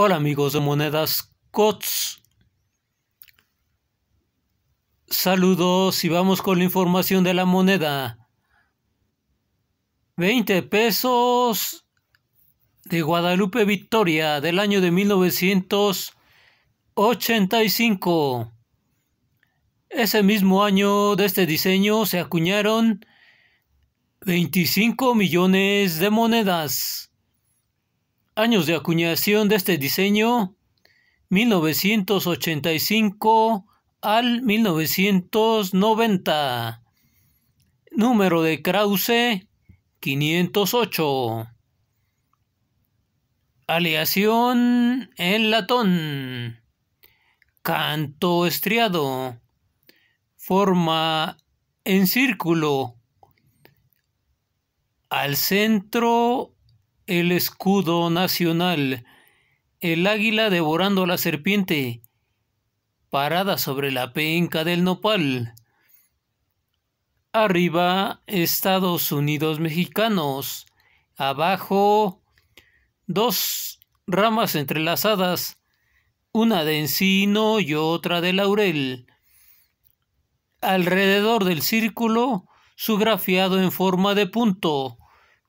Hola amigos de Monedas COTS. Saludos y vamos con la información de la moneda. 20 pesos de Guadalupe Victoria del año de 1985. Ese mismo año de este diseño se acuñaron 25 millones de monedas. Años de acuñación de este diseño 1985 al 1990. Número de Krause 508. Aleación en latón. Canto estriado. Forma en círculo. Al centro el escudo nacional, el águila devorando la serpiente, parada sobre la penca del nopal. Arriba, Estados Unidos mexicanos. Abajo, dos ramas entrelazadas, una de encino y otra de laurel. Alrededor del círculo, su grafiado en forma de punto,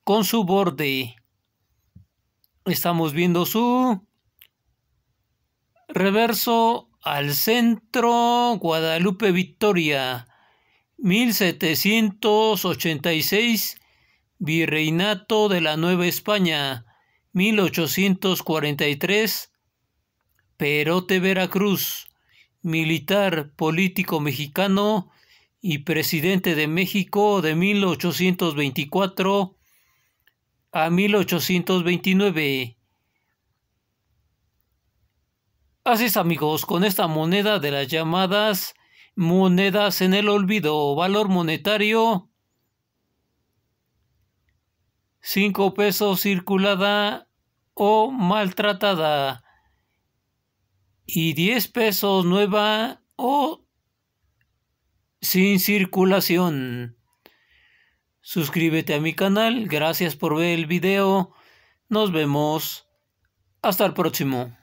con su borde Estamos viendo su reverso al centro Guadalupe Victoria 1786 Virreinato de la Nueva España 1843 Perote Veracruz militar político mexicano y presidente de México de 1824 a 1829. Así es amigos, con esta moneda de las llamadas monedas en el olvido, valor monetario 5 pesos circulada o maltratada y 10 pesos nueva o sin circulación. Suscríbete a mi canal, gracias por ver el video, nos vemos, hasta el próximo.